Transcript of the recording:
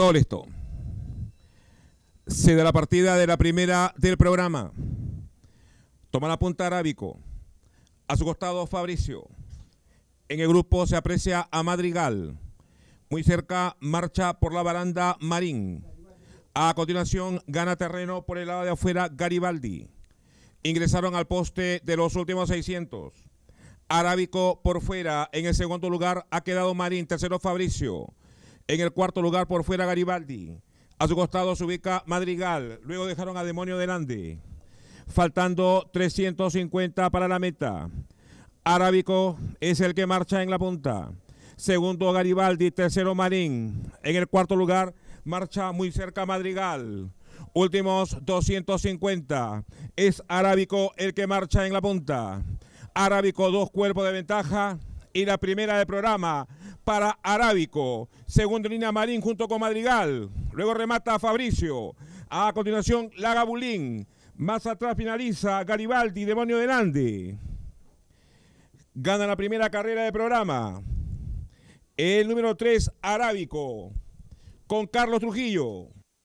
Todo listo. Se da la partida de la primera del programa. Toma la punta arábico. A su costado Fabricio. En el grupo se aprecia a Madrigal. Muy cerca marcha por la baranda Marín. A continuación gana terreno por el lado de afuera Garibaldi. Ingresaron al poste de los últimos 600. Arábico por fuera. En el segundo lugar ha quedado Marín. Tercero Fabricio. En el cuarto lugar por fuera Garibaldi. A su costado se ubica Madrigal. Luego dejaron a Demonio delante. Faltando 350 para la meta. Arábico es el que marcha en la punta. Segundo Garibaldi, tercero Marín. En el cuarto lugar marcha muy cerca Madrigal. Últimos 250. Es Arábico el que marcha en la punta. Arábico dos cuerpos de ventaja y la primera del programa para Arábico. segunda línea Marín junto con Madrigal. Luego remata Fabricio. A continuación Lagabulín. Más atrás finaliza Garibaldi, Demonio de Nandi. Gana la primera carrera de programa. El número 3, Arábico, con Carlos Trujillo.